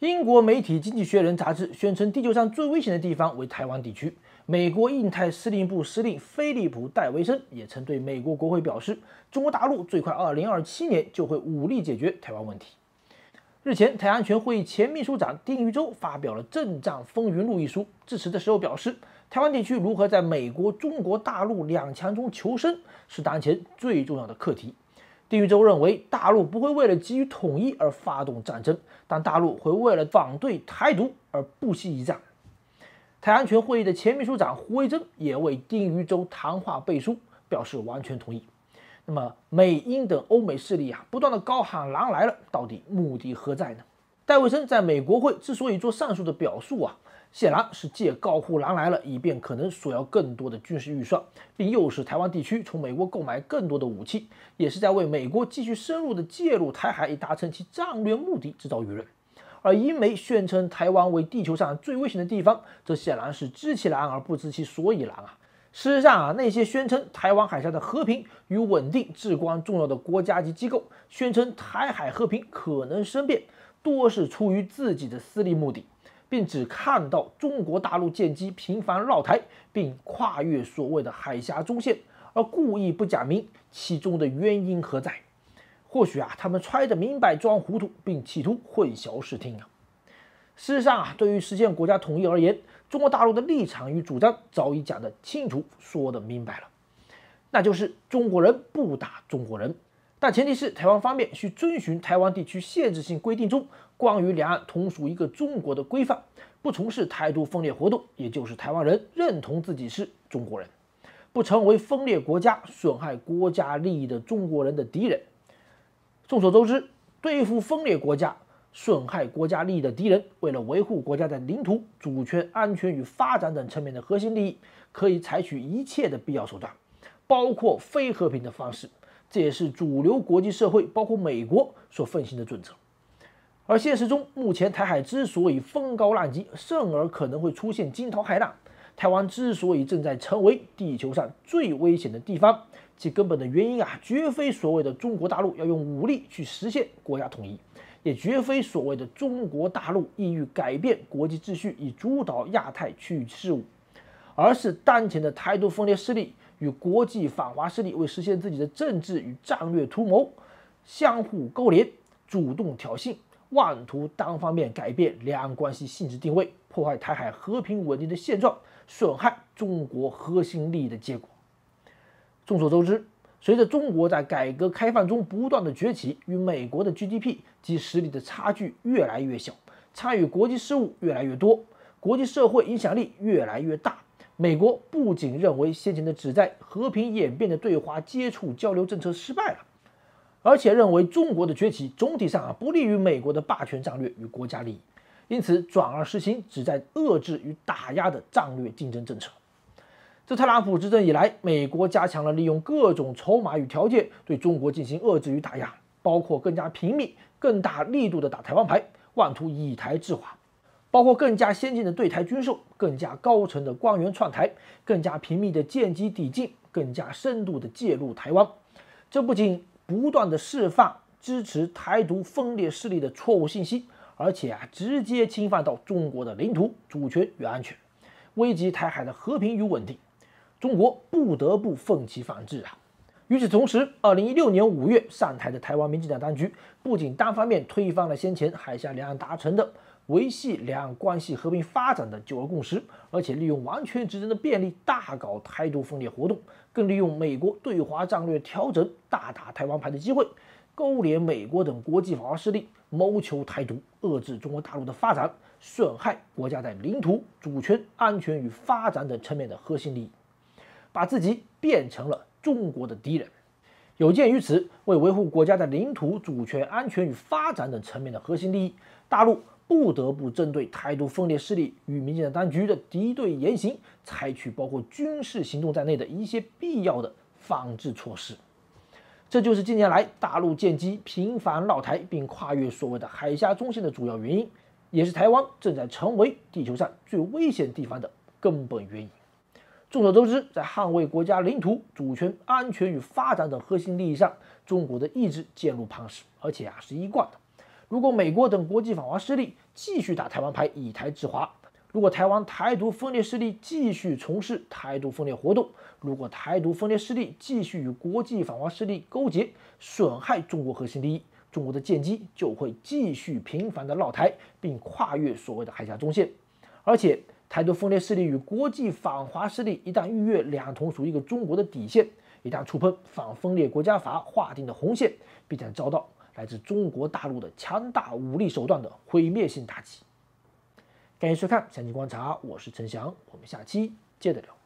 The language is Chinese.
英国媒体《经济学人》杂志宣称，地球上最危险的地方为台湾地区。美国印太司令部司令菲利普·戴维森也曾对美国国会表示，中国大陆最快2027年就会武力解决台湾问题。日前，台安全会议前秘书长丁禹洲发表了《政战风云录》一书，致辞的时候表示，台湾地区如何在美国、中国大陆两强中求生，是当前最重要的课题。丁禹州认为，大陆不会为了急于统一而发动战争，但大陆会为了反对台独而不惜一战。台安全会议的前秘书长胡为真也为丁禹州谈话背书，表示完全同意。那么，美英等欧美势力啊，不断的高喊“狼来了”，到底目的何在呢？戴维森在美国会之所以做上述的表述啊。显然是借高呼“狼来了”，以便可能索要更多的军事预算，并诱使台湾地区从美国购买更多的武器，也是在为美国继续深入的介入台海以达成其战略目的制造舆论。而英媒宣称台湾为地球上最危险的地方，这显然是知其然而不知其所以然啊！事实上啊，那些宣称台湾海峡的和平与稳定至关重要的国家级机构，宣称台海和平可能生变，多是出于自己的私利目的。并只看到中国大陆舰机频繁绕台，并跨越所谓的海峡中线，而故意不讲明其中的原因何在？或许啊，他们揣着明白装糊涂，并企图混淆视听啊！事实上啊，对于实现国家统一而言，中国大陆的立场与主张早已讲得清楚，说得明白了，那就是中国人不打中国人。但前提是，台湾方面需遵循台湾地区限制性规定中关于两岸同属一个中国的规范，不从事台独分裂活动，也就是台湾人认同自己是中国人，不成为分裂国家、损害国家利益的中国人的敌人。众所周知，对付分裂国家、损害国家利益的敌人，为了维护国家在领土、主权、安全与发展等层面的核心利益，可以采取一切的必要手段，包括非和平的方式。这也是主流国际社会，包括美国所奉行的准则。而现实中，目前台海之所以风高浪急，甚而可能会出现惊涛骇浪，台湾之所以正在成为地球上最危险的地方，其根本的原因啊，绝非所谓的中国大陆要用武力去实现国家统一，也绝非所谓的中国大陆意欲改变国际秩序以主导亚太区域事务，而是当前的台独分裂势力。与国际反华势力为实现自己的政治与战略图谋，相互勾连、主动挑衅，妄图单方面改变两岸关系性质定位，破坏台海和平稳定的现状，损害中国核心利益的结果。众所周知，随着中国在改革开放中不断的崛起，与美国的 GDP 及实力的差距越来越小，参与国际事务越来越多，国际社会影响力越来越大。美国不仅认为先前的旨在和平演变的对华接触交流政策失败了，而且认为中国的崛起总体上啊不利于美国的霸权战略与国家利益，因此转而实行旨在遏制与打压的战略竞争政策。自特朗普执政以来，美国加强了利用各种筹码与条件对中国进行遏制与打压，包括更加频密、更大力度的打台湾牌，妄图以台制华。包括更加先进的对台军售、更加高层的官员串台、更加频密的舰机抵近、更加深度的介入台湾，这不仅不断的释放支持台独分裂势力的错误信息，而且啊直接侵犯到中国的领土主权与安全，危及台海的和平与稳定，中国不得不奋起反制啊。与此同时，二零一六年五月上台的台湾民进党当局，不仅单方面推翻了先前海峡两岸达成的。维系两岸关系和平发展的九二共识，而且利用完全执政的便利大搞台独分裂活动，更利用美国对华战略调整、大打台湾牌的机会，勾连美国等国际法华势力，谋求台独，遏制中国大陆的发展，损害国家在领土、主权、安全与发展等层面的核心利益，把自己变成了中国的敌人。有鉴于此，为维护国家的领土、主权、安全与发展等层面的核心利益，大陆。不得不针对台独分裂势力与民进党当局的敌对言行，采取包括军事行动在内的一些必要的反制措施。这就是近年来大陆舰机频繁绕台并跨越所谓的海峡中线的主要原因，也是台湾正在成为地球上最危险地方的根本原因。众所周知，在捍卫国家领土、主权、安全与发展等核心利益上，中国的意志坚如磐石，而且啊是一贯的。如果美国等国际反华势力继续打台湾牌以台制华，如果台湾台独分裂势力继续从事台独分裂活动，如果台独分裂势力继续与国际反华势力勾结，损害中国核心利益，中国的舰机就会继续频繁的绕台，并跨越所谓的海峡中线。而且，台独分裂势力与国际反华势力一旦逾越“两同属一个中国”的底线，一旦触碰反分裂国家法划定的红线，必将遭到。来自中国大陆的强大武力手段的毁灭性打击。感谢收看《详细观察》，我是陈翔，我们下期接着聊。